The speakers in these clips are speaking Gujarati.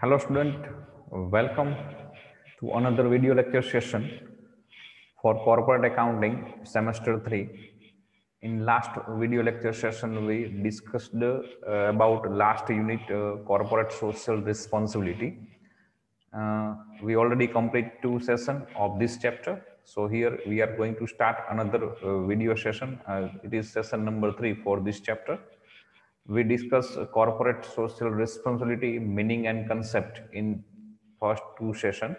Hello student, welcome to another video lecture session for corporate accounting semester 3. In last video lecture session we discussed uh, about last unit uh, corporate social responsibility. Uh, we already complete two session of this chapter. So here we are going to start another uh, video session. Uh, it is session number 3 for this chapter we discussed corporate social responsibility meaning and concept in first two sessions.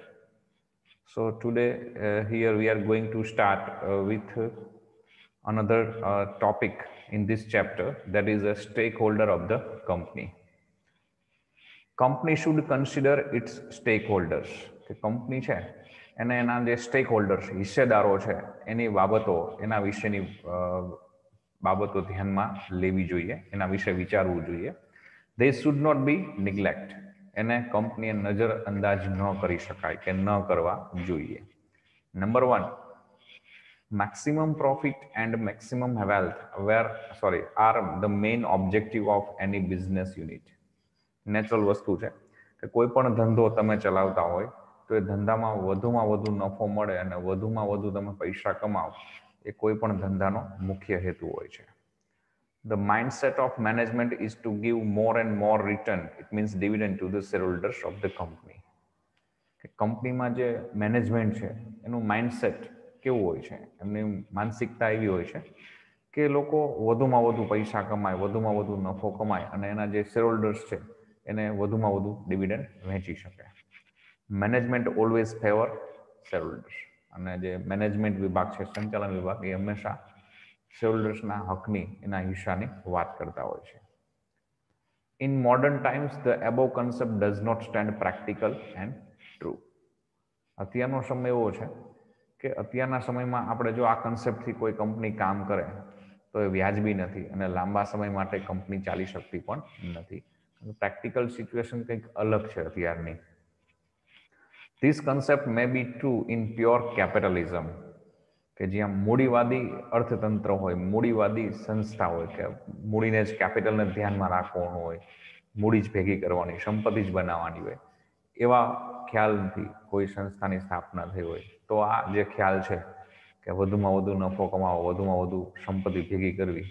so today uh, here we are going to start uh, with uh, another topic in this chapter that is a stakeholder of the company Company should consider its stakeholders. The company company છે અને એના જે સ્ટેક હોલ્ડર્સ હિસ્સેદારો છે એની બાબતો એના વિશેની બાબતો ધ્યાનમાં લેવી જોઈએ એના વિશે વિચારવું જોઈએ they should not be neglect એને કંપનીએ નજર અંદાજ ન કરી શકાય કે ન કરવા જોઈએ number one maximum profit and maximum wealth were sorry are the main objective of any business unit natural વસ્તુ છે કે કોઈ પણ ધંધો તમે ચલાવતા હોય તો એ ધંધામાં વધુમાં વધુ નફો મળે અને વધુમાં વધુ તમે પૈસા કમાવો એ કોઈ પણ ધંધાનો મુખ્ય હેતુ હોય છે The mindset of management is to give more and more return, it means dividend to the shareholders of the company. કે કંપનીમાં જે મેનેજમેન્ટ છે એનું માઇન્ડસેટ કેવું હોય છે એમની માનસિકતા એવી હોય છે કે લોકો વધુમાં વધુ પૈસા કમાય વધુમાં વધુ નફો કમાય અને એના જે હોલ્ડર્સ છે એને વધુમાં વધુ ડિવિડન્ડ વહેંચી શકે મેનેજમેન્ટ ઓલવેઝ ફેવર શેરહોલ્ડર્સ અને જે મેનેજમેન્ટ વિભાગ છે સંચાલન વિભાગ એ હંમેશા શેવલ્ડર્સના હકની એના હિસ્સાની વાત કરતા હોય છે in modern times the above concept does not stand practical and true અત્યારનો સમય એવો છે કે અત્યારના સમયમાં આપણે જો આ કન્સેપ્ટથી કોઈ કંપની કામ કરે તો એ વ્યાજબી નથી અને લાંબા સમય માટે કંપની ચાલી શકતી પણ નથી પ્રેક્ટિકલ સિચ્યુએશન કંઈક અલગ છે અત્યારની this concept may be true in pure capitalism કે જ્યાં મૂડીવાદી અર્થતંત્ર હોય મૂડીવાદી સંસ્થા હોય કે મૂડીને જ કેપિટલને ધ્યાનમાં રાખવાનું હોય મૂડી જ ભેગી કરવાની સંપત્તિ જ બનાવવાની હોય એવા ખ્યાલથી કોઈ સંસ્થાની સ્થાપના થઈ હોય તો આ જે ખ્યાલ છે કે વધુમાં વધુ નફો કમાવો વધુમાં વધુ સંપત્તિ ભેગી કરવી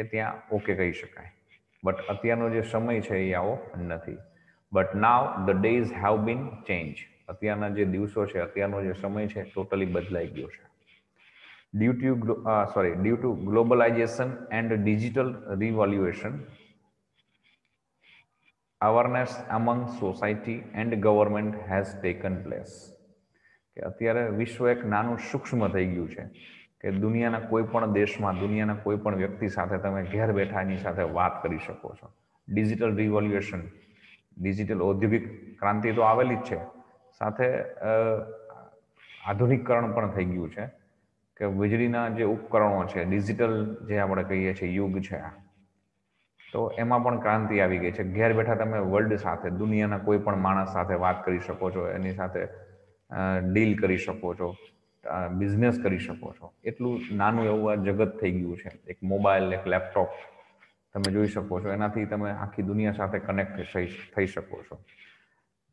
એ ત્યાં ઓકે કહી શકાય બટ અત્યારનો જે સમય છે એ આવો નથી but now the days have been change અત્યારના જે દિવસો છે અત્યારનો જે સમય છે ટોટલી બદલાઈ ગયો છે due to sorry due to globalization and digital revolution awareness among society and government has taken place કે અત્યારે વિશ્વ એક નાનું સૂક્ષ્મ થઈ ગયું છે કે દુનિયાના કોઈ પણ દેશમાં દુનિયાના કોઈ પણ વ્યક્તિ સાથે તમે ઘેર બેઠા એની સાથે વાત કરી શકો છો ડિજિટલ રિવોલ્યુએશન ડિજિટલ ઔદ્યોગિક ક્રાંતિ તો આવેલી જ છે સાથે આધુનિકરણ પણ થઈ ગયું છે કે વીજળીના જે ઉપકરણો છે ડિજિટલ જે આપણે કહીએ છીએ યુગ છે તો એમાં પણ ક્રાંતિ આવી ગઈ છે ઘેર બેઠા તમે વર્લ્ડ સાથે દુનિયાના કોઈ પણ માણસ સાથે વાત કરી શકો છો એની સાથે ડીલ કરી શકો છો બિઝનેસ કરી શકો છો એટલું નાનું એવું આ જગત થઈ ગયું છે એક મોબાઈલ એક લેપટોપ તમે જોઈ શકો છો એનાથી તમે આખી દુનિયા સાથે કનેક્ટ થઈ શકો છો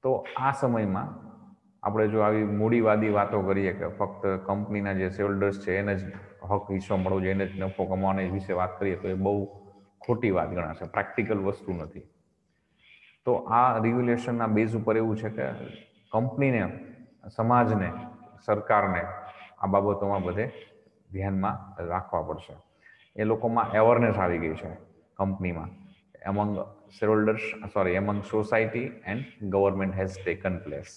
તો આ સમયમાં આપણે જો આવી મૂડીવાદી વાતો કરીએ કે ફક્ત કંપનીના જે શેરહોલ્ડર્સ છે એને જ હક હિસ્સો મળવો જોઈએ એને જ નફો કમાવાનો વિશે વાત કરીએ તો એ બહુ ખોટી વાત ગણાશે પ્રેક્ટિકલ વસ્તુ નથી તો આ રેગ્યુલેશનના બેઝ ઉપર એવું છે કે કંપનીને સમાજને સરકારને આ બાબતોમાં બધે ધ્યાનમાં રાખવા પડશે એ લોકોમાં અવેરનેસ આવી ગઈ છે કંપનીમાં among shareholders, sorry, among society and government has taken place.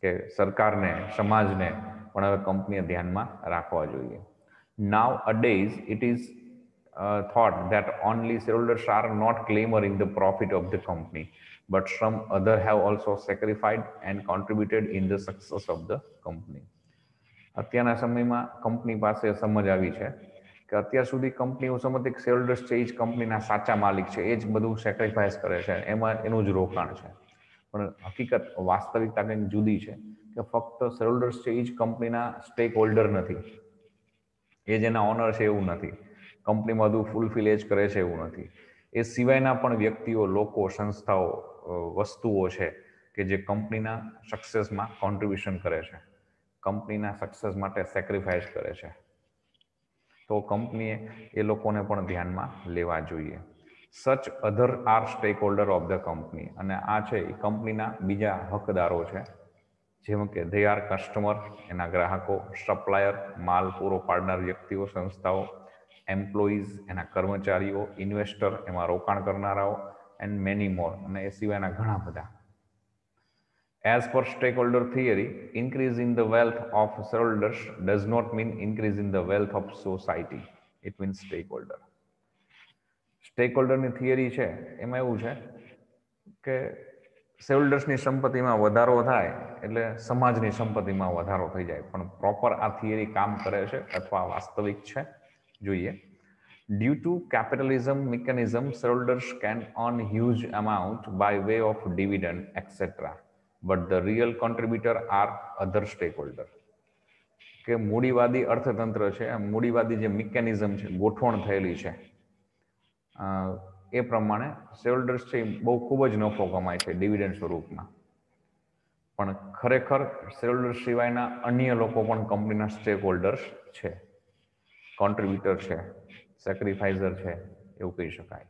કે સરકારને સમાજને પણ હવે કંપનીએ ધ્યાનમાં રાખવા જોઈએ nowadays it is thought that only shareholders are not claimer in the profit of the company, but some other have also sacrificed and contributed in the success of the company. અત્યારના સમયમાં કંપની પાસે સમજ આવી છે કે અત્યાર સુધી કંપનીઓ સંબંધિત શેરહોલ્ડર્સ છે એ જ કંપનીના સાચા માલિક છે એ જ બધું સેક્રિફાઈસ કરે છે એમાં એનું જ રોકાણ છે પણ હકીકત વાસ્તવિકતા કંઈક જુદી છે કે ફક્ત શેરહોલ્ડર્સ છે એ જ કંપનીના સ્ટેક હોલ્ડર નથી એ જેના ઓનર છે એવું નથી કંપની બધું ફૂલફિલ એ જ કરે છે એવું નથી એ સિવાયના પણ વ્યક્તિઓ લોકો સંસ્થાઓ વસ્તુઓ છે કે જે કંપનીના સક્સેસમાં કોન્ટ્રીબ્યુશન કરે છે કંપનીના સક્સેસ માટે સેક્રિફાઈસ કરે છે તો કંપનીએ એ લોકોને પણ ધ્યાનમાં લેવા જોઈએ such other are stakeholder of the company અને આ છે એ કંપનીના બીજા હકદારો છે જેમ કે દે આર કસ્ટમર એના ગ્રાહકો સપ્લાયર માલ પૂરો પાડનાર વ્યક્તિઓ સંસ્થાઓ એમ્પ્લોઈઝ એના કર્મચારીઓ ઇન્વેસ્ટર એમાં રોકાણ કરનારાઓ એન્ડ મેની મોર અને એ સિવાયના ઘણા બધા As per stakeholder theory, increase in the wealth of shareholders does not mean increase in the wealth of society. It means stakeholder. સ્ટેકહોલ્ડરની થિયરી છે એમાં એવું છે કે શેરહોલ્ડર્સની સંપત્તિમાં વધારો થાય એટલે સમાજની સંપત્તિમાં વધારો થઈ જાય પણ પ્રોપર આ થિયરી કામ કરે છે અથવા વાસ્તવિક છે જોઈએ due to capitalism mechanism shareholders can earn huge amount by way of dividend etcetera but the real real are other stakeholder કે મૂડીવાદી અર્થતંત્ર છે મૂડીવાદી જે મિકેનિઝમ છે ગોઠવણ થયેલી છે એ પ્રમાણે શેરહોલ્ડર્સ છે બહુ ખૂબ જ નફો કમાય છે ડિવિડન્ડ સ્વરૂપમાં પણ ખરેખર શેરહોલ્ડર્સ સિવાયના અન્ય લોકો પણ કંપનીના સ્ટેક હોલ્ડર્સ છે કોન્ટ્રીબ્યુટર છે સેક્રિફાઈઝર છે એવું કહી શકાય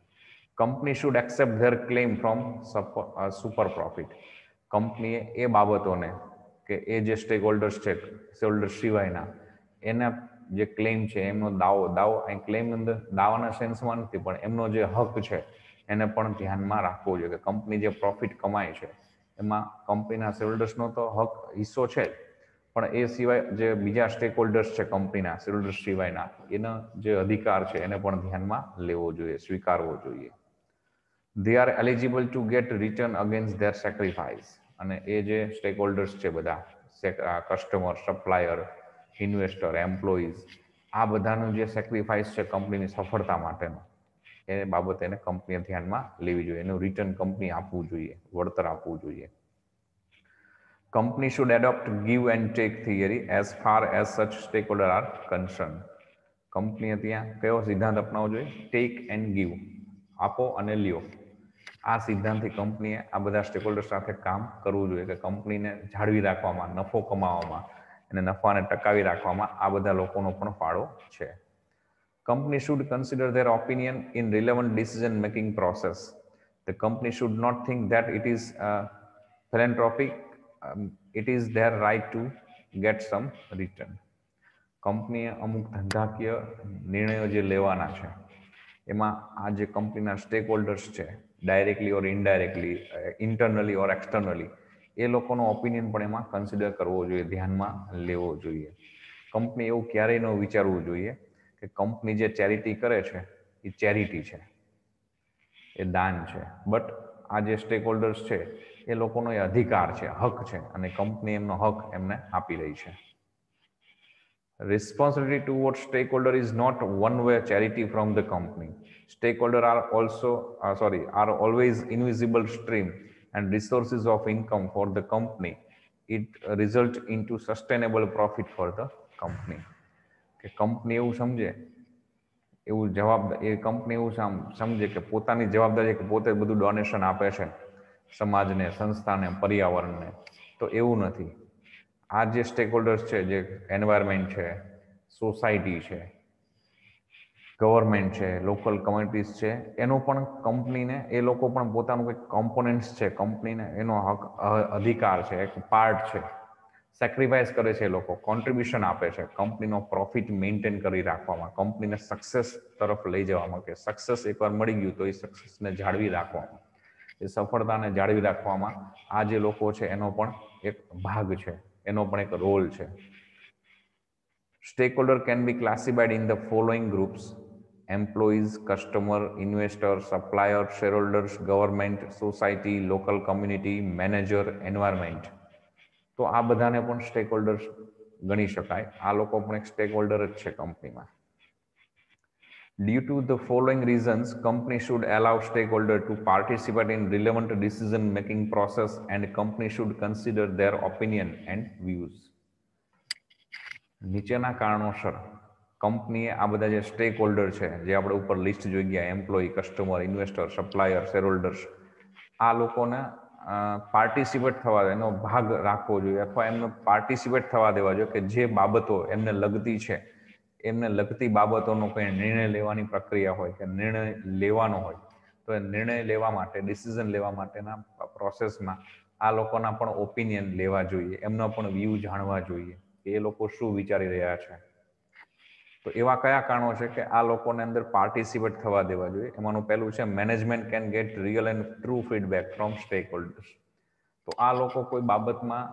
company should accept their claim from super profit કંપનીએ એ બાબતોને કે એ જે સ્ટેક હોલ્ડર્સ છે હોલ્ડર સિવાયના એના જે ક્લેમ છે એમનો દાવો દાવો અહીં ક્લેમ અંદર દાવાના સેન્સમાં નથી પણ એમનો જે હક છે એને પણ ધ્યાનમાં રાખવો જોઈએ કે કંપની જે પ્રોફિટ કમાય છે એમાં કંપનીના શેરહોલ્ડર્સનો તો હક હિસ્સો છે જ પણ એ સિવાય જે બીજા સ્ટેક હોલ્ડર્સ છે કંપનીના શેરહોલ્ડર્સ સિવાયના એનો જે અધિકાર છે એને પણ ધ્યાનમાં લેવો જોઈએ સ્વીકારવો જોઈએ they are eligible to get return against their sacrifice અને એ જે સ્ટેક છે બધા કસ્ટમર સપ્લાયર ઇન્વેસ્ટર એમ્પ્લોઈઝ આ બધાનું જે સેક્રિફાઈસ છે કંપનીની સફળતા માટેનો એ બાબત એને કંપનીએ ધ્યાનમાં લેવી જોઈએ એનું રિટર્ન કંપની આપવું જોઈએ વળતર આપવું જોઈએ company should adopt give and take theory as far as such stakeholder are concern કંપનીએ ત્યાં કયો સિદ્ધાંત અપનાવવો જોઈએ ટેક એન્ડ ગીવ આપો અને લ્યો આ સિદ્ધાંતથી કંપનીએ આ બધા સ્ટેકહોલ્ડર સાથે કામ કરવું જોઈએ કે કંપનીને જાળવી રાખવામાં નફો કમાવામાં અને નફાને ટકાવી રાખવામાં આ બધા લોકોનો પણ ફાળો છે company should consider their opinion in relevant decision making process the company should not think that it is philanthropic it is their right to get some return કંપનીએ અમુક ધંધાકીય નિર્ણયો જે લેવાના છે એમાં આ જે કંપનીના સ્ટેક હોલ્ડર્સ છે directly or indirectly internally or externally એ લોકોનો ઓપિનિયન પણ એમાં કન્સિડર કરવો જોઈએ ધ્યાનમાં લેવો જોઈએ કંપની એવું ક્યારેય ન વિચારવું જોઈએ કે કંપની જે ચેરિટી કરે છે એ ચેરિટી છે એ દાન છે બટ આ જે સ્ટેક હોલ્ડર્સ છે એ લોકોનો એ અધિકાર છે હક છે અને કંપની એમનો હક એમને આપી રહી છે Responsibility towards stakeholder is not one-way charity from the company. Stakeholder are also, uh, sorry, are always invisible stream and resources of income for the company. It result into sustainable profit for the company. કે કંપની એવું સમજે એવું જવાબ એ કંપની એવું સમજે કે પોતાની જવાબદારી કે પોતે બધું ડોનેશન આપે છે સમાજને સંસ્થાને પર્યાવરણને તો એવું નથી આ જે સ્ટેક હોલ્ડર્સ છે જે એન્વાયરમેન્ટ છે સોસાયટી છે ગવર્મેન્ટ છે લોકલ કમ્યુનિટીઝ છે એનો પણ કંપનીને એ લોકો પણ પોતાનું કંઈક કોમ્પોનન્ટ્સ છે કંપનીને એનો હક અધિકાર છે એક પાર્ટ છે સેક્રિફાઈસ કરે છે એ લોકો કોન્ટ્રીબ્યુશન આપે છે કંપનીનો પ્રોફિટ મેન્ટેન કરી રાખવામાં કંપનીને સક્સેસ તરફ લઈ જવામાં કે સક્સેસ એકવાર મળી ગયું તો એ સક્સેસને જાળવી રાખવામાં એ સફળતાને જાળવી રાખવામાં આ જે લોકો છે એનો પણ એક ભાગ છે એનો પણ એક રોલ છે stakeholder can be classified in the following groups employees customer investor supplier shareholders government society local community manager environment તો આ બધાને પણ સ્ટેક હોલ્ડર્સ ગણી શકાય આ લોકો પણ એક સ્ટેક હોલ્ડર જ છે કંપનીમાં Due to the following reasons, company should allow stakeholder to participate in relevant decision-making process and company should consider their opinion and views. નીચેના કારણોસર કંપનીએ આ બધા જે સ્ટેક હોલ્ડર છે જે આપણે ઉપર લિસ્ટ જોઈ ગયા employee customer investor supplier shareholders આ લોકોને પાર્ટિસિપેટ થવા એનો ભાગ રાખવો જોઈએ અથવા એમને પાર્ટિસિપેટ થવા દેવા જોઈએ કે જે બાબતો એમને લગતી છે એમને લગતી બાબતોનો કોઈ નિર્ણય લેવાની પ્રક્રિયા હોય કે નિર્ણય લેવાનો હોય તો એ નિર્ણય લેવા માટે ડિસિઝન લેવા માટેના પ્રોસેસમાં આ લોકોના પણ ઓપિનિયન લેવા જોઈએ એમનો પણ વ્યૂ જાણવા જોઈએ કે એ લોકો શું વિચારી રહ્યા છે તો એવા કયા કારણો છે કે આ લોકોને અંદર પાર્ટિસિપેટ થવા દેવા જોઈએ એમાંનું પહેલું છે management can get real and true feedback from stakeholders તો આ લોકો કોઈ બાબતમાં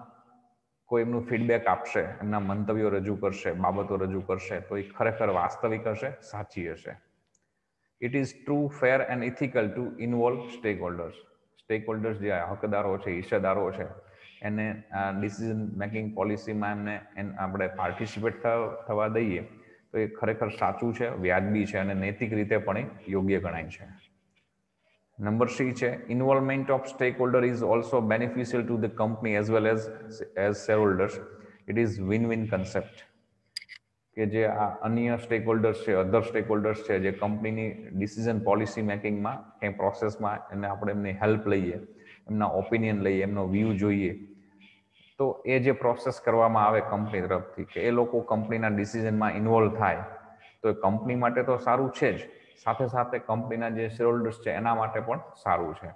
કોઈ એમનું ફીડબેક આપશે એમના મંતવ્યો રજૂ કરશે બાબતો રજૂ કરશે તો એ ખરેખર વાસ્તવિક હશે સાચી હશે it is true fair and ethical to involve stakeholders stakeholders જે હકદારો છે હિસ્સેદારો છે એને ડિસિઝન મેકિંગ પોલિસીમાં એમને એને આપણે પાર્ટિસિપેટ થવા દઈએ તો એ ખરેખર સાચું છે વ્યાજબી છે અને નૈતિક રીતે પણ યોગ્ય ગણાય છે Number three છે stake of stakeholder is also to to company as well as as as holders it is win win concept કે જે આ અન્ય સ્ટેક સ્ટેકહોલ્ડર્સ છે અધર સ્ટેક હોલ્ડર્સ છે જે કંપનીની ડિસિઝન પોલિસી મેકિંગમાં કે પ્રોસેસમાં એને આપણે એમની હેલ્પ લઈએ એમના ઓપિનિયન લઈએ એમનો વ્યૂ જોઈએ તો એ જે પ્રોસેસ કરવામાં આવે કંપની તરફથી કે એ લોકો કંપનીના ડિસિઝનમાં ઇન્વોલ્વ થાય તો એ કંપની માટે તો સારું છે જ સાથે સાથે કંપનીના જે શેરહોલ્ડર્સ છે એના માટે પણ સારું છે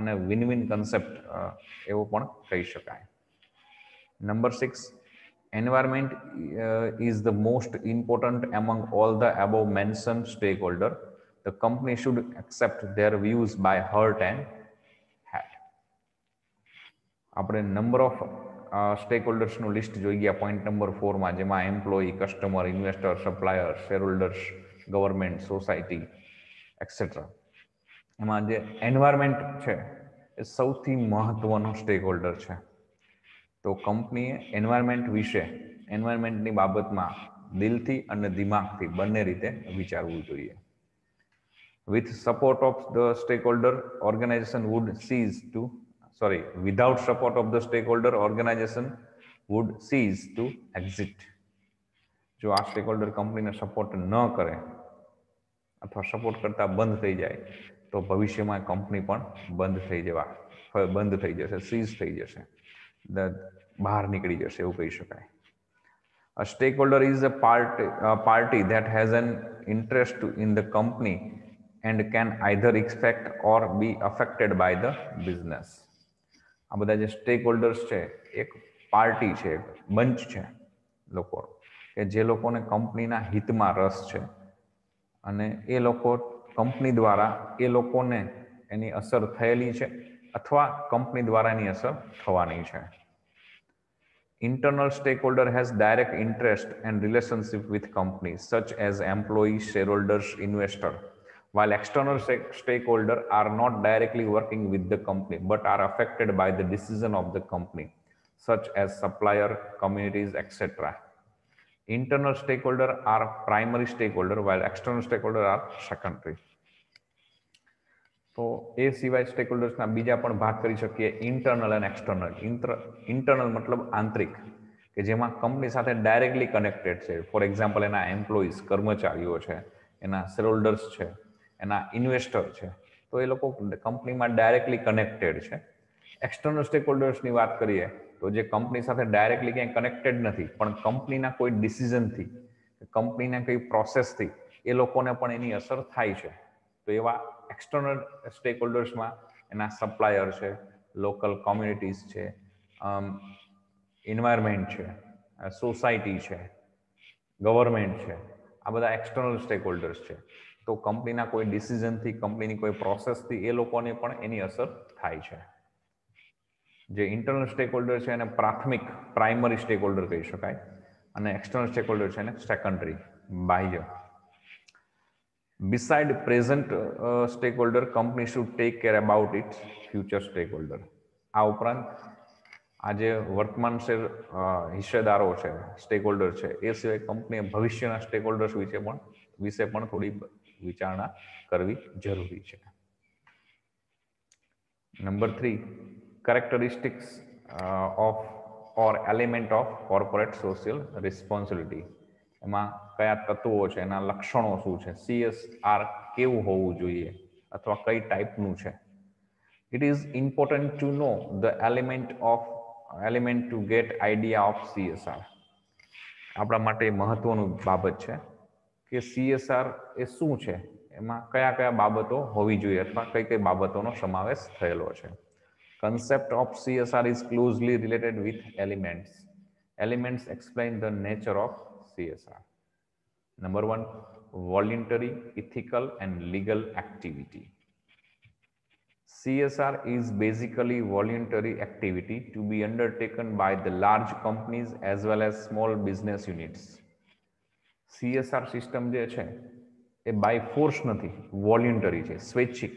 અને વિન વિન કન્સેપ્ટ એવો પણ કહી શકાય number six environment is the most important among all the above mention stakeholder the company should accept their views by hurt and hate આપણે નંબર ઓફ સ્ટેક હોલ્ડર્સનું લિસ્ટ જોઈ ગયા પોઈન્ટ નંબર ફોરમાં જેમાં employee customer investor supplier shareholders holders government society etcetera એમાં જે એન્વાયરમેન્ટ છે એ સૌથી મહત્વનો સ્ટેક હોલ્ડર છે તો કંપનીએ એન્વાયરમેન્ટ વિશે એન્વાયરમેન્ટની બાબતમાં દિલથી અને દિમાગથી બંને રીતે વિચારવું જોઈએ with support of the stakeholder organization would cease to sorry without support of the stakeholder organization would cease to exist જો આસ્ટેક હોલ્ડર કંપનીને સપોર્ટ ન કરે અથવા સપોર્ટ કરતા બંધ થઈ જાય તો ભવિષ્યમાં કંપની પણ બંધ થઈ જશે બંધ થઈ જશે સીઝ થઈ જશે ધ બહાર નીકળી જશે એવું કહી શકાય a stakeholder is a part party that has an interest in the company and can either expect or be affected by the business આ બધા જે સ્ટેક હોલ્ડર્સ છે એક પાર્ટી છે મંચ છે લોકો કે જે લોકોને કંપનીના હિતમાં રસ છે અને એ લોકો કંપની દ્વારા એ લોકોને એની અસર થયેલી છે અથવા કંપની દ્વારા એની અસર થવાની છે Internal stakeholder has direct interest and relationship with companies such as employees, shareholders, investor, while external st stakeholder are not directly working with the company but are affected by the decision of the company, such as supplier, communities, etc. internal stakeholder are primary stakeholder while external stakeholder are secondary તો એ સિવાય સ્ટેકહોલ્ડર્સના બીજા પણ ભાગ કરી શકીએ ઇન્ટરનલ એન્ડ એક્સટર્નલ ઇન્ટરનલ મતલબ આંતરિક કે જેમાં કંપની સાથે ડાયરેક્ટલી કનેક્ટેડ છે ફોર એક્ઝામ્પલ એના એમ્પ્લોઈઝ કર્મચારીઓ છે એના શેરહોલ્ડર્સ છે એના ઇન્વેસ્ટર છે તો એ લોકો કંપનીમાં ડાયરેક્ટલી કનેક્ટેડ છે એક્સટર્નલ સ્ટેકહોલ્ડર્સની વાત કરીએ તો જે કંપની સાથે ડાયરેક્ટલી ક્યાંય કનેક્ટેડ નથી પણ કંપનીના કોઈ ડિસિઝનથી કંપનીના કઈ પ્રોસેસથી એ લોકોને પણ એની અસર થાય છે તો એવા એક્સટર્નલ સ્ટેક હોલ્ડર્સમાં એના સપ્લાયર છે લોકલ કોમ્યુનિટીઝ છે એન્વાયરમેન્ટ છે સોસાયટી છે ગવર્મેન્ટ છે આ બધા એક્સટર્નલ સ્ટેક હોલ્ડર્સ છે તો કંપનીના કોઈ ડિસિઝનથી કંપનીની કોઈ પ્રોસેસથી એ લોકોને પણ એની અસર થાય છે જે ઇન્ટરનલ સ્ટેક હોલ્ડર છે એને પ્રાથમિક પ્રાઇમરી સ્ટેક હોલ્ડર કહી શકાય અને એક્સટર્નલ સ્ટેક હોલ્ડર છે એને સેકન્ડરી બાહ્ય beside present stakeholder company should take care about its future stakeholder આ ઉપરાંત આજે વર્તમાન શેર હિસ્સેદારો છે સ્ટેક હોલ્ડર છે એ સિવાય કંપનીએ ભવિષ્યના સ્ટેક હોલ્ડર્સ વિશે પણ વિશે પણ થોડી વિચારણા કરવી જરૂરી છે number three characteristics uh, of or element of corporate social responsibility એમાં કયા તત્વો છે એના લક્ષણો શું છે સીએસઆર કેવું હોવું જોઈએ અથવા કઈ ટાઈપનું છે it is important to know the element of element to get idea of CSR આપણા માટે મહત્વનું બાબત છે કે સીએસઆર એ શું છે એમાં કયા કયા બાબતો હોવી જોઈએ અથવા કઈ કઈ બાબતોનો સમાવેશ થયેલો છે Concept of CSR is closely related with elements. Elements explain the nature of CSR. Number one, voluntary, ethical, and legal activity. CSR is basically voluntary activity to be undertaken by the large companies as well as small business units. CSR system જે છે એ by force નથી વોલ્યુન્ટરી છે સ્વૈચ્છિક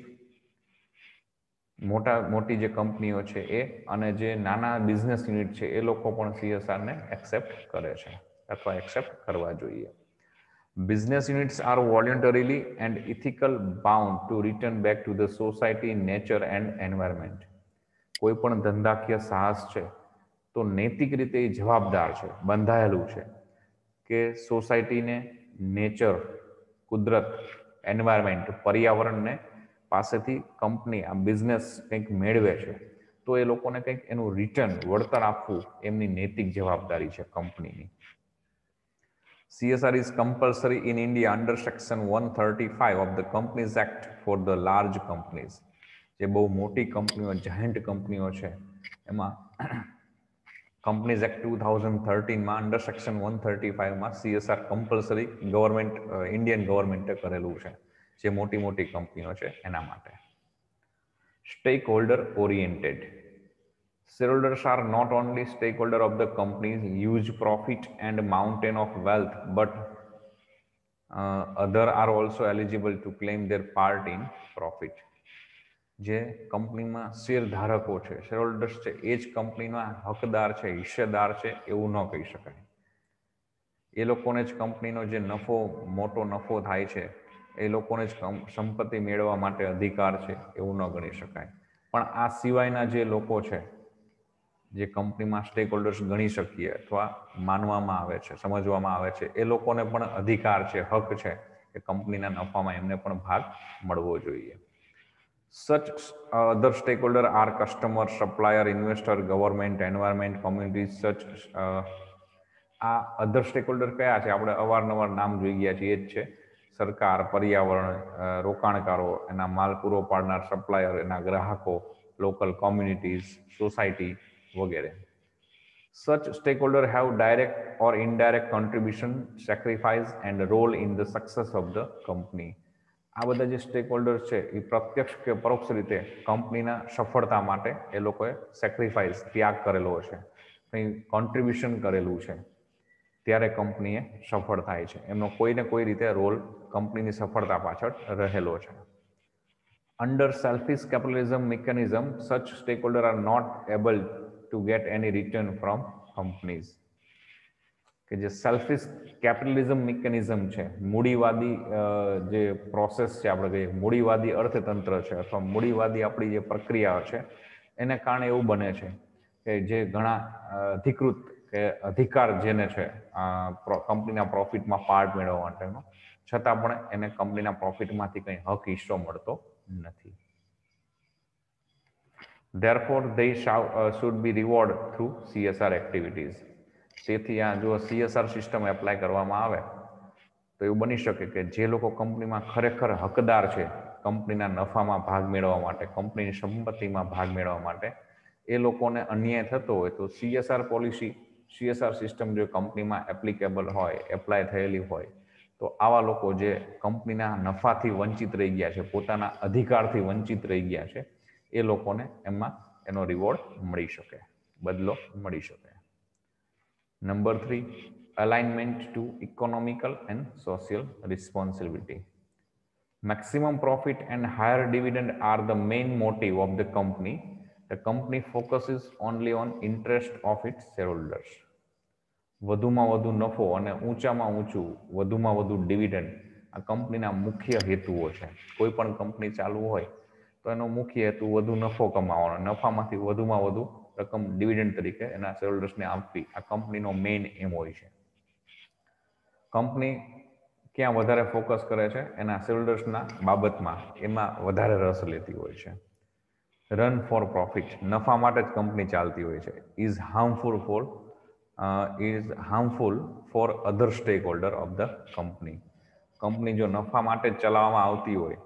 મોટા મોટી જે કંપનીઓ છે એ અને જે નાના બિઝનેસ યુનિટ છે એ લોકો પણ સીએસઆરને એક્સેપ્ટ કરે છે અથવા એક્સેપ્ટ કરવા જોઈએ business units are voluntarily and ethical bound to return back to the society nature and environment કોઈ પણ ધંધાકીય સાહસ છે તો નૈતિક રીતે એ જવાબદાર છે બંધાયેલું છે કે સોસાયટીને નેચર કુદરત એન્વાયરમેન્ટ પર્યાવરણને પાસેથી કંપની આ બિઝનેસ કંઈક મેળવે છે તો એ લોકોને કંઈક એનું રિટર્ન વળતર આપવું એમની નૈતિક જવાબદારી છે કંપનીની CSR CSR in India under section one thirty 135 of the companies Act for the large companies જે બહુ મોટી કંપનીઓ જાયન્ટ કંપનીઓ છે એમાં કંપનીઝ એક્ટ ટુ થાઉઝન્ડ થર્ટીનમાં અંડર સેક્શન વન થર્ટી ફાઇવમાં સીએસઆર કમ્પલસરી ગવર્મેન્ટ ઇન્ડિયન ગવર્મેન્ટે કરેલું છે જે મોટી મોટી કંપનીઓ છે એના માટે stakeholder oriented Shareholders are not only stakeholder of the company's huge profit and mountain of wealth, but uh, other are also eligible to claim their part in profit. જે કંપનીમાં શેર ધારકો છે શેરહોલ્ડર્સ છે એ જ કંપનીના હકદાર છે હિસ્સેદાર છે એવું ન કહી શકાય એ લોકોને જ કંપનીનો જે નફો મોટો નફો થાય છે એ લોકોને જ સંપત્તિ મેળવવા માટે અધિકાર છે એવું ન ગણી શકાય પણ આ સિવાયના જે લોકો છે જે કંપનીમાં સ્ટેક હોલ્ડર્સ ગણી શકીએ અથવા માનવામાં આવે છે સમજવામાં આવે છે એ લોકોને પણ અધિકાર છે હક છે કે કંપનીના નફામાં એમને પણ ભાગ મળવો જોઈએ such other stakeholder are customer supplier investor government environment community such આ અધર સ્ટેક હોલ્ડર કયા છે આપણે અવારનવાર નામ જોઈ ગયા છીએ એ જ છે સરકાર પર્યાવરણ રોકાણકારો એના માલ પૂરો પાડનાર સપ્લાયર એના ગ્રાહકો લોકલ કોમ્યુનિટીઝ સોસાયટી વગેરે such stake stakeholder have direct or indirect contribution sacrifice and role in the success of the company આ બધા જે સ્ટેક સ્ટેકહોલ્ડર છે એ પ્રત્યક્ષ કે પરોક્ષ રીતે કંપનીના સફળતા માટે એ લોકોએ સેક્રિફાઈસ ત્યાગ કરેલો છે કંઈ કોન્ટ્રીબ્યુશન કરેલું છે ત્યારે કંપનીએ સફળ થાય છે એમનો કોઈને કોઈ રીતે રોલ કંપનીની સફળતા પાછળ રહેલો છે under selfish capitalism mechanism such stakeholders are not able to get any return from companies કે જે સેલ્ફિશ કેપિટલિઝમ મિકેનિઝમ છે મૂડીવાદી જે પ્રોસેસ છે આપણે કહીએ મૂડીવાદી અર્થતંત્ર છે અથવા મૂડીવાદી આપણી જે પ્રક્રિયા છે એને કારણે એવું બને છે કે જે ઘણા અધિકૃત કે અધિકાર જેને છે કંપનીના પ્રોફિટમાં પાર્ટ મેળવવા માટેનો છતાં પણ એને કંપનીના પ્રોફિટમાંથી કંઈ હક હિસ્સો મળતો નથી therefore they should be reward through CSR activities તેથી આ જો સીએસઆર સિસ્ટમ એપ્લાય કરવામાં આવે તો એવું બની શકે કે જે લોકો કંપનીમાં ખરેખર હકદાર છે કંપનીના નફામાં ભાગ મેળવવા માટે કંપનીની સંપત્તિમાં ભાગ મેળવવા માટે એ લોકોને અન્યાય થતો હોય તો સીએસઆર પોલિસી સીએસઆર સિસ્ટમ જો કંપનીમાં એપ્લિકેબલ હોય એપ્લાય થયેલી હોય તો આવા લોકો જે કંપનીના નફાથી વંચિત રહી ગયા છે પોતાના અધિકારથી વંચિત રહી ગયા છે એ લોકોને એમાં એનો રિવોર્ડ મળી શકે બદલો મળી શકે number three alignment to economical and social responsibility maximum profit and higher dividend are the main motive of the company the company focuses only on interest of its shareholders વધુમાં વધુ નફો અને ઊંચામાં ઊંચું વધુમાં વધુ ડિવિડન્ડ આ કંપનીના મુખ્ય હેતુઓ છે કોઈ પણ કંપની ચાલુ હોય તો એનો મુખ્ય હેતુ વધુ નફો કમાવાનો નફામાંથી વધુમાં વધુ રકમ ડિવિડન્ડ તરીકે એના શેરહોલ્ડર્સને આપવી આ કંપનીનો મેઇન એમ હોય છે કંપની ક્યાં વધારે ફોકસ કરે છે એના શેરહોલ્ડર્સના બાબતમાં એમાં વધારે રસ લેતી હોય છે રન ફોર પ્રોફિટ નફા માટે જ કંપની ચાલતી હોય છે is harmful for is harmful for other stakeholder of the company company જો નફા માટે જ ચલાવવામાં આવતી હોય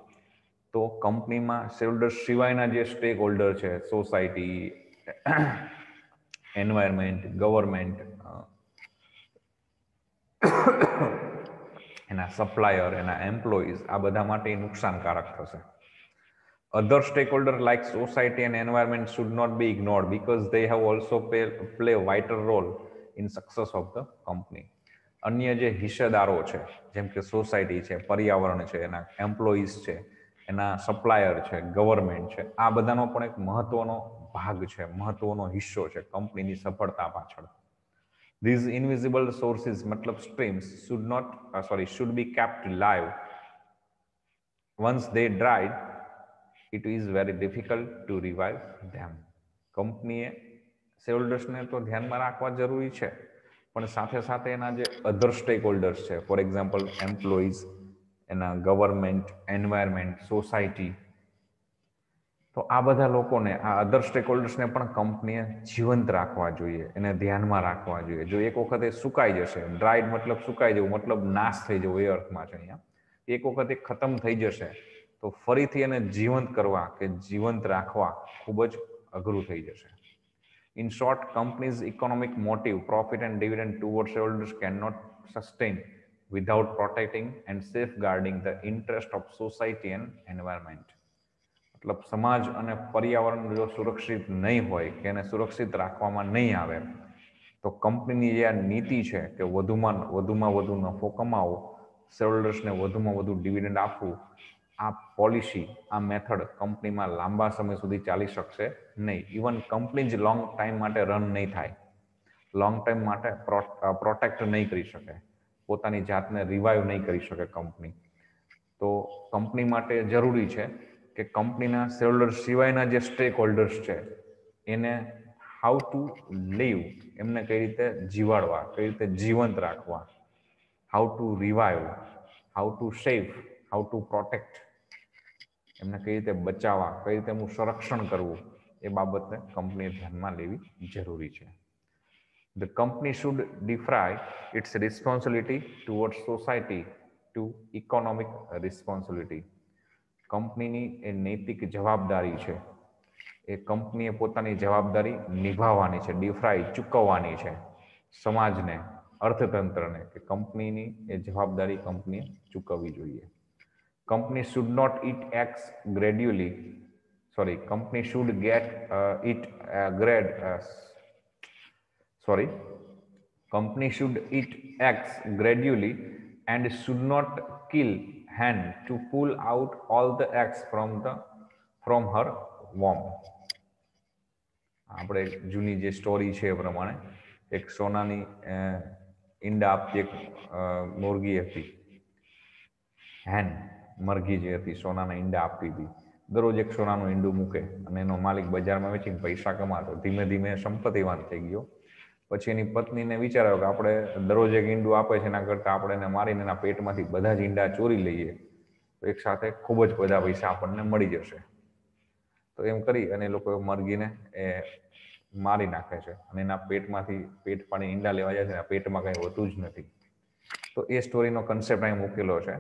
તો કંપનીમાં શેરહોલ્ડર સિવાયના જે સ્ટેક હોલ્ડર છે સોસાયટી એન્વાયરમેન્ટ ગવર્મેન્ટ એના સપ્લાયર એના એમ્પ્લોઈઝ આ બધા માટે નુકસાનકારક થશે other stakeholders like society and environment should not be ignored because they have also pay, play a vital role in success of the company અન્ય જે હિસ્સેદારો છે જેમ કે સોસાયટી છે પર્યાવરણ છે એના એમ્પ્લોઈઝ છે એના સપ્લાયર છે ગવર્મેન્ટ છે આ બધાનો પણ એક મહત્વનો ભાગ છે મહત્વનો હિસ્સો છે કંપનીની સફળતા પાછળ ધીઝ ઇન્વિઝિબલ સોર્સિસ મતલબ streams should not sorry should be kept live once they dried it is very difficult to revive them કંપનીએ શેરહોલ્ડર્સને તો ધ્યાનમાં રાખવા જરૂરી છે પણ સાથે સાથે એના જે અધર સ્ટેક હોલ્ડર્સ છે ફોર એક્ઝામ્પલ એમ્પ્લોઈઝ એના ગવર્મેન્ટ એન્વાયરમેન્ટ સોસાયટી તો આ બધા લોકોને આ અધર સ્ટેક હોલ્ડર્સને પણ કંપનીએ જીવંત રાખવા જોઈએ એને ધ્યાનમાં રાખવા જોઈએ જો એક વખતે સુકાઈ જશે ડ્રાઈડ મતલબ સુકાઈ જવું મતલબ નાશ થઈ જવું એ અર્થમાં છે અહીંયા એક વખતે ખતમ થઈ જશે તો ફરીથી એને જીવંત કરવા કે જીવંત રાખવા ખૂબ જ અઘરું થઈ જશે in short companies economic motive profit and dividend toward shareholders can not sustain without protecting and safeguarding the interest of society and environment મતલબ સમાજ અને પર્યાવરણ જો સુરક્ષિત નહીં હોય કે એને સુરક્ષિત રાખવામાં નહીં આવે તો કંપનીની જે આ નીતિ છે કે વધુમાં વધુમાં વધુ નફો કમાવો શેરહોલ્ડર્સને વધુમાં વધુ ડિવિડન્ડ આપવું આ પોલિસી આ મેથડ કંપનીમાં લાંબા સમય સુધી ચાલી શકશે નહીં ઇવન કંપની જ લોંગ ટાઈમ માટે રન નહીં થાય લોંગ ટાઈમ માટે પ્રોટેક્ટ નહીં કરી શકે પોતાની જાતને રિવાઈવ નહીં કરી શકે કંપની તો કંપની માટે જરૂરી છે કે કંપનીના શેરહોલ્ડર સિવાયના જે સ્ટેક હોલ્ડર્સ છે એને હાઉ ટુ લીવ એમને કઈ રીતે જીવાડવા કઈ રીતે જીવંત રાખવા how to revive how to safe how to protect એમને કઈ રીતે બચાવવા કઈ રીતે એનું સંરક્ષણ કરવું એ બાબતને કંપનીએ ધ્યાનમાં લેવી જરૂરી છે the company should defray its responsibility toward society to economic responsibility કંપનીની એ નૈતિક જવાબદારી છે એ કંપનીએ પોતાની જવાબદારી નિભાવવાની છે ડિફ્રાય ચૂકવવાની છે સમાજને અર્થતંત્રને કે કંપનીની એ જવાબદારી કંપનીએ ચૂકવવી જોઈએ company should not eat x gradually sorry company should get uh, it uh, grad uh, sorry company should eat x gradually and should not kill hen to pull out all the eggs from the from her womb આપણે જૂની જે સ્ટોરી છે એ પ્રમાણે એક સોનાની ઈંડા આપતી એક મુરગી હતી હેન મરઘી જે હતી સોનાના ઈંડા આપી હતી દરરોજ એક સોનાનું ઈંડું મૂકે અને એનો માલિક બજારમાં વેચીને પૈસા કમાતો ધીમે ધીમે સંપત્તિવાન થઈ ગયો પછી એની પત્નીને વિચાર્યો કે આપણે દરરોજ એક ઈંડું આપે છે એના કરતાં આપણે એને મારીને એના પેટમાંથી બધા જ ઈંડા ચોરી લઈએ તો એક સાથે ખૂબ જ બધા પૈસા આપણને મળી જશે તો એમ કરી અને લોકો મરઘીને એ મારી નાખે છે અને એના પેટમાંથી પેટ પાણી ઈંડા લેવા જાય છે એના પેટમાં કંઈ હોતું જ નથી તો એ સ્ટોરીનો કન્સેપ્ટ અહીં મૂકેલો છે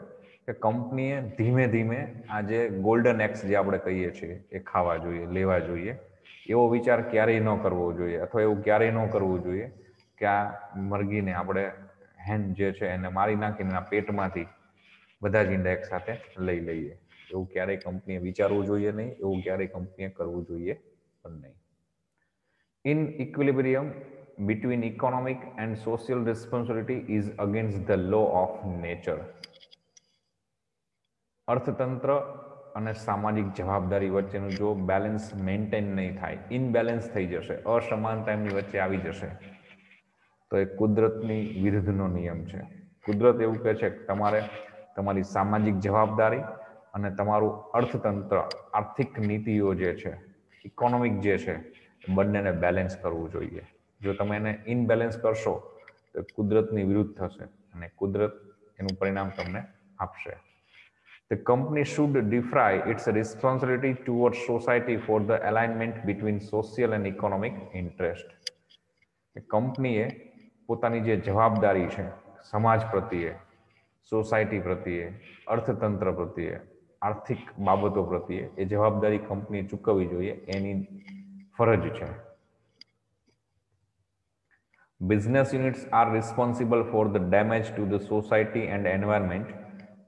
કે કંપનીએ ધીમે ધીમે આ જે ગોલ્ડન એક્સ જે આપણે કહીએ છીએ એ ખાવા જોઈએ લેવા જોઈએ એવો વિચાર ક્યારેય ન કરવો જોઈએ અથવા એવું ક્યારેય ન કરવું જોઈએ કે આ મરઘીને આપણે હેન્ડ જે છે એને મારી નાખીને આ પેટમાંથી બધા જ ઈંડા એકસાથે લઈ લઈએ એવું ક્યારેય કંપનીએ વિચારવું જોઈએ નહીં એવું ક્યારેય કંપનીએ કરવું જોઈએ પણ નહીં in equilibrium between economic and social responsibility is against the law of nature અર્થતંત્ર અને સામાજિક જવાબદારી વચ્ચેનું જો બેલેન્સ મેન્ટેન નહીં થાય ઇનબેલેન્સ થઈ જશે અસમાનતા એમની વચ્ચે આવી જશે તો એ કુદરતની વિરુદ્ધનો નિયમ છે કુદરત એવું કહે છે કે તમારે તમારી સામાજિક જવાબદારી અને તમારું અર્થતંત્ર આર્થિક નીતિઓ જે છે ઇકોનોમિક જે છે બંનેને બેલેન્સ કરવું જોઈએ જો તમે એને ઇનબેલેન્સ કરશો તો કુદરતની વિરુદ્ધ થશે અને કુદરત એનું પરિણામ તમને આપશે The company should defray its responsibility towards society for the alignment between social and economic interest. The company is પોતાની જે જવાબદારી છે સમાજ પ્રત્યે સોસાયટી પ્રત્યે અર્થતંત્ર પ્રત્યે આર્થિક બાબતો પ્રત્યે એ જવાબદારી કંપનીએ ચૂકવવી જોઈએ એની ફરજ છે business units are responsible for the damage to the society and environment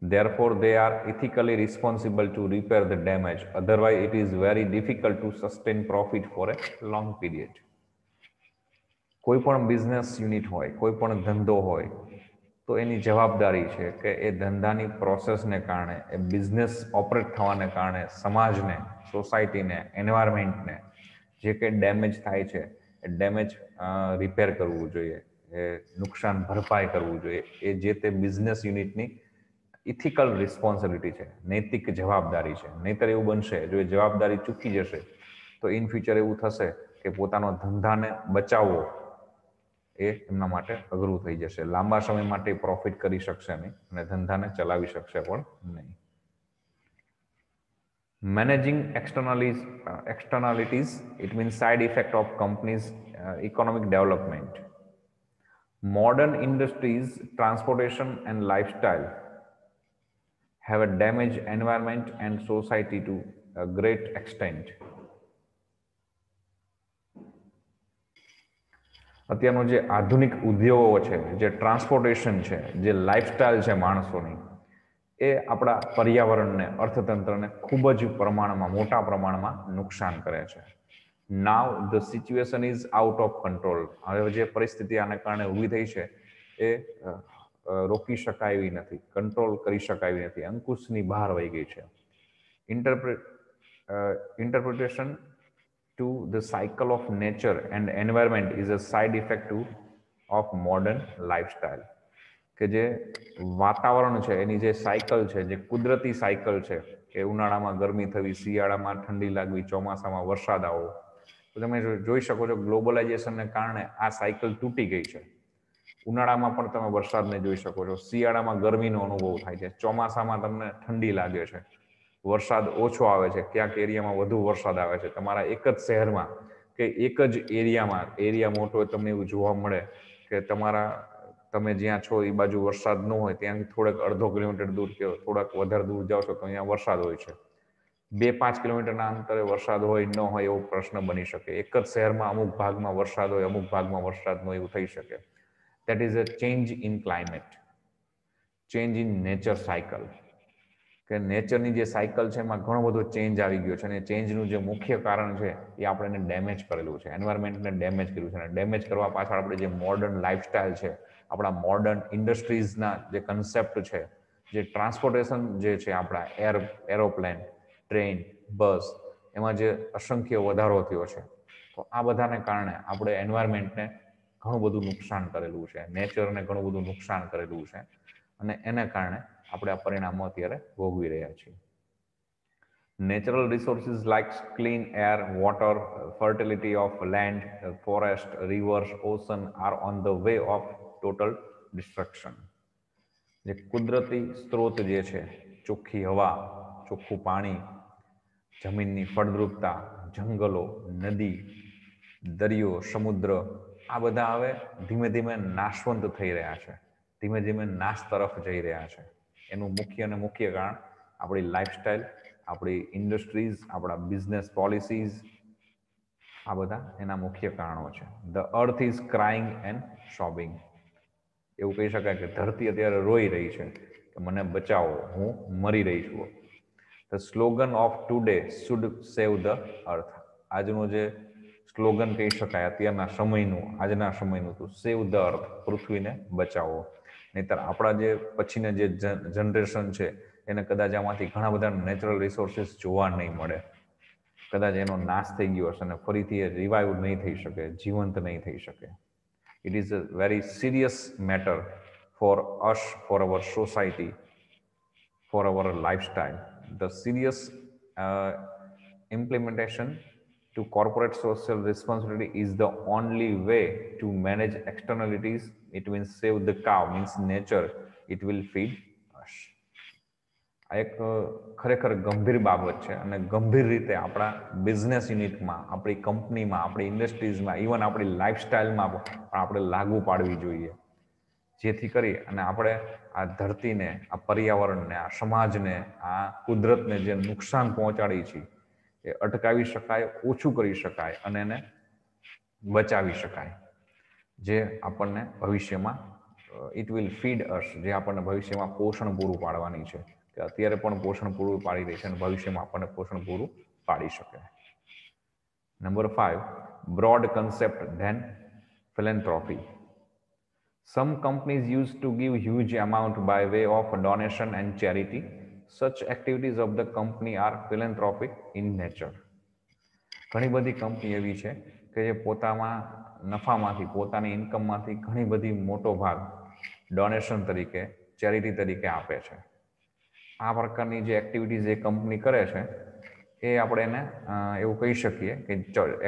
Therefore, they are ethically responsible to repair the damage. Otherwise, it is very difficult to sustain profit for a long period. કોઈ પણ બિઝનેસ યુનિટ હોય કોઈ પણ ધંધો હોય તો એની જવાબદારી છે કે એ ધંધાની પ્રોસેસને કારણે એ બિઝનેસ ઓપરેટ થવાને કારણે સમાજને સોસાયટીને એન્વાયરમેન્ટને જે કે ડેમેજ થાય છે એ ડેમેજ રિપેર કરવું જોઈએ એ નુકસાન ભરપાઈ કરવું જોઈએ એ જે તે બિઝનેસ યુનિટની ઇથિકલ રિસ્પોન્સિબિલિટી છે નૈતિક જવાબદારી છે નહીતર એવું બનશે જો એ જવાબદારી ચૂકી જશે તો ઇન ફ્યુચર એવું થશે કે પોતાનો ધંધાને બચાવવો એ એમના માટે અઘરું થઈ જશે લાંબા સમય માટે પ્રોફિટ કરી શકશે નહીં અને ધંધાને ચલાવી શકશે પણ નહીં managing externalizes externalities it means side effect of companies economic development modern industries transportation and lifestyle have a damaged environment and society to a great extent અત્યારનો જે આધુનિક ઉદ્યોગો છે જે ટ્રાન્સપોર્ટેશન છે જે લાઇફસ્ટાઇલ છે માણસોની એ આપણા પર્યાવરણને અર્થતંત્રને ખૂબ જ પ્રમાણમાં મોટા પ્રમાણમાં નુકસાન કરે છે now the situation is out of control હવે જે પરિસ્થિતિ આને કારણે ઊભી થઈ છે એ રોકી શકાય એવી નથી કંટ્રોલ કરી શકાય એવી નથી અંકુશની બહાર વહી ગઈ છે interpret interpretation to the cycle of nature and environment is a side effect to of modern lifestyle કે જે વાતાવરણ છે એની જે સાયકલ છે જે કુદરતી સાયકલ છે કે ઉનાળામાં ગરમી થવી શિયાળામાં ઠંડી લાગવી ચોમાસામાં વરસાદ આવવો તો તમે જોઈ શકો છો ગ્લોબલાઇઝેશનને કારણે આ સાયકલ તૂટી ગઈ છે ઉનાળામાં પણ તમે વરસાદને જોઈ શકો છો શિયાળામાં ગરમીનો અનુભવ થાય છે ચોમાસામાં તમને ઠંડી લાગે છે વરસાદ ઓછો આવે છે ક્યાંક એરિયામાં વધુ વરસાદ આવે છે તમારા એક જ શહેરમાં કે એક જ એરિયામાં એરિયા મોટો હોય તમને એવું જોવા મળે કે તમારા તમે જ્યાં છો એ બાજુ વરસાદ ન હોય ત્યાંથી થોડેક અડધો કિલોમીટર દૂર કે થોડાક વધારે દૂર જાઓ છો તો અહીંયા વરસાદ હોય છે બે પાંચ કિલોમીટરના અંતરે વરસાદ હોય ન હોય એવો પ્રશ્ન બની શકે એક જ શહેરમાં અમુક ભાગમાં વરસાદ હોય અમુક ભાગમાં વરસાદ ન એવું થઈ શકે that is a change in climate change in nature cycle કે નેચરની જે સાયકલ છે એમાં ઘણો બધો ચેન્જ આવી ગયો છે અને ચેન્જનું જે મુખ્ય કારણ છે એ આપણે એને ડેમેજ કરેલું છે એન્વાયરમેન્ટને ડેમેજ કર્યું છે અને ડેમેજ કરવા પાછળ આપણે જે મોડર્ન લાઇફસ્ટાઇલ છે આપણા મોડર્ન ઇન્ડસ્ટ્રીઝના જે કન્સેપ્ટ છે જે ટ્રાન્સપોર્ટેશન જે છે આપણા એર એરોપ્લેન ટ્રેન બસ એમાં જે અસંખ્ય વધારો થયો છે તો આ બધાને કારણે આપણે એન્વાયરમેન્ટને ઘણું બધું નુકસાન કરેલું છે નેચરને ઘણું બધું નુકસાન કરેલું છે અને એને કારણે આપણે આ પરિણામો અત્યારે ભોગવી રહ્યા છીએ natural resources like clean air water fertility of land forest rivers ocean are on the way of total destruction જે કુદરતી સ્ત્રોત જે છે ચોખ્ખી હવા ચોખ્ખું પાણી જમીનની ફળદ્રુપતા જંગલો નદી દરિયો સમુદ્ર આ બધા હવે ધીમે ધીમે નાશવંત થઈ રહ્યા છે ધીમે ધીમે નાશ તરફ જઈ રહ્યા છે એનું મુખ્ય અને મુખ્ય કારણ આપણી લાઈફસ્ટાઈલ આપણી ઇન્ડસ્ટ્રીઝ આપણા બિઝનેસ પોલિસીઝ આ બધા એના મુખ્ય કારણો છે the earth is crying and shopping એવું કહી શકાય કે ધરતી અત્યારે રોઈ રહી છે કે મને બચાવો હું મરી રહી છું the slogan of today should save the earth આજનો જે સ્લોગન કહી શકાય અત્યારના સમયનું આજના સમયનું તો સેવ ધ અર્થ પૃથ્વીને બચાવો નહીતર આપણા જે પછીના જે જનરેશન છે એને કદાચ આમાંથી ઘણા બધા નેચરલ રિસોર્સિસ જોવા નહીં મળે કદાચ એનો નાશ થઈ ગયો હશે અને ફરીથી એ રિવાઈવ નહીં થઈ શકે જીવંત નહીં થઈ શકે it is a very serious matter for us for our society for our lifestyle the serious implementation to corporate social responsibility is the only way to manage externalities. It means save the cow, means nature. It will feed us. આ એક ખરેખર ગંભીર બાબત છે અને ગંભીર રીતે આપણા બિઝનેસ યુનિટમાં આપણી કંપનીમાં આપણી ઇન્ડસ્ટ્રીઝમાં ઇવન આપણી લાઇફસ્ટાઇલમાં પણ આપણે લાગુ પાડવી જોઈએ જેથી કરી અને આપણે આ ધરતીને આ પર્યાવરણને આ સમાજને આ કુદરતને જે નુકસાન પહોંચાડી છીએ એ અટકાવી શકાય ઓછું કરી શકાય અને એને બચાવી શકાય જે આપણને ભવિષ્યમાં ઇટ વિલ ફીડ અસ જે આપણને ભવિષ્યમાં પોષણ પૂરું પાડવાની છે કે અત્યારે પણ પોષણ પૂરું પાડી રહી છે અને ભવિષ્યમાં આપણને પોષણ પૂરું પાડી શકે number five broad concept then philanthropy. Some companies use to give huge amount by way of donation and charity such activities of the company are philanthropic in nature ઘણી બધી કંપની એવી છે કે જે પોતામાં નફામાંથી પોતાની ઇન્કમમાંથી ઘણી બધી મોટો ભાગ ડોનેશન તરીકે ચેરિટી તરીકે આપે છે આ પ્રકારની જે એક્ટિવિટીઝ એ કંપની કરે છે એ આપણે એને એવું કહી શકીએ કે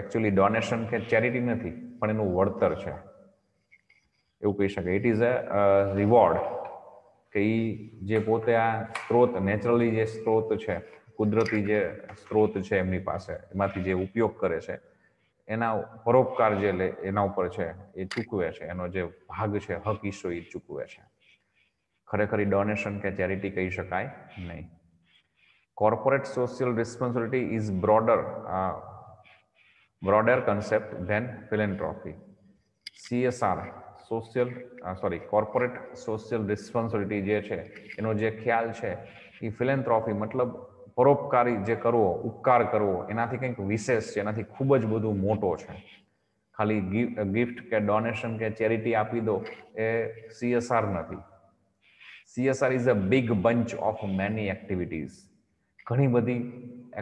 એકચ્યુઅલી ડોનેશન કે ચેરિટી નથી પણ એનું વળતર છે એવું કહી શકાય ઇટ ઇઝ અ રિવોર્ડ કે એ જે પોતે આ સ્ત્રોત નેચરલી જે સ્ત્રોત છે કુદરતી જે સ્ત્રોત છે એમની પાસે એમાંથી જે ઉપયોગ કરે છે એના પરોપકાર જે લે એના ઉપર છે એ ચૂકવે છે એનો જે ભાગ છે હક હિસ્સો એ ચૂકવે છે ખરેખર ડોનેશન કે ચેરિટી કહી શકાય નહીં corporate social responsibility is broader broader concept than philanthropy CSR social sorry corporate social responsibility જે છે એનો જે ખ્યાલ છે એ ફિલેન્થ્રોફી મતલબ પરોપકારી જે કરવો ઉપકાર કરવો એનાથી કંઈક વિશેષ છે એનાથી ખૂબ જ બધું મોટો છે ખાલી ગિફ્ટ કે ડોનેશન કે ચેરિટી આપી દો એ સીએસઆર નથી CSR is a big bunch of many activities ઘણી બધી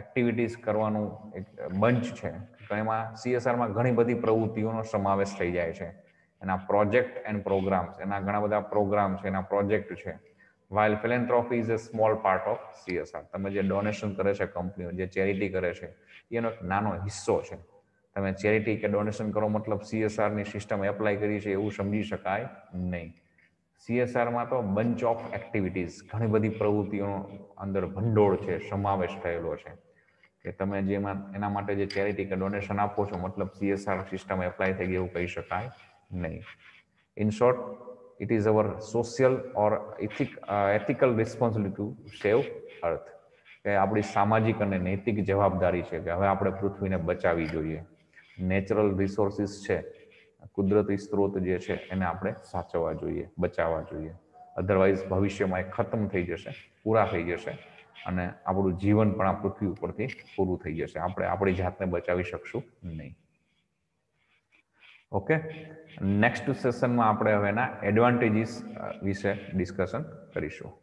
એક્ટિવિટીઝ કરવાનું એક બંચ છે એમાં સીએસઆરમાં ઘણી બધી પ્રવૃત્તિઓનો સમાવેશ થઈ જાય છે એના પ્રોજેક્ટ એન્ડ પ્રોગ્રામ્સ એના ઘણા બધા પ્રોગ્રામ છે એના પ્રોજેક્ટ છે while philanthropy is a small part of CSR તમે જે ડોનેશન કરે છે કંપનીઓ જે ચેરિટી કરે છે એનો એક નાનો હિસ્સો છે તમે ચેરિટી કે ડોનેશન કરો મતલબ સીએસઆરની સિસ્ટમ એપ્લાય કરી છે એવું સમજી શકાય નહીં સીએસઆરમાં તો બંચ ઓફ એક્ટિવિટીઝ ઘણી બધી પ્રવૃત્તિઓનો અંદર ભંડોળ છે સમાવેશ થયેલો છે કે તમે જેમાં એના માટે જે ચેરિટી કે ડોનેશન આપો છો મતલબ સીએસઆર સિસ્ટમ એપ્લાય થઈ ગઈ એવું કહી શકાય નહીં in short it is our social or ethic ethical ethical responsibility to save કે આપણી સામાજિક અને નૈતિક જવાબદારી છે કે હવે આપણે પૃથ્વીને બચાવી જોઈએ નેચરલ રિસોર્સિસ છે કુદરતી સ્ત્રોત જે છે એને આપણે સાચવવા જોઈએ બચાવવા જોઈએ અધરવાઇઝ ભવિષ્યમાં એ ખતમ થઈ જશે પૂરા થઈ જશે અને આપણું જીવન પણ આ પૃથ્વી ઉપરથી પૂરું થઈ જશે આપણે આપણી જાતને બચાવી શકશું નહીં ઓકે નેક્સ્ટ સેશનમાં આપણે હવે એના એડવાન્ટેજીસ વિશે ડિસ્કશન કરીશું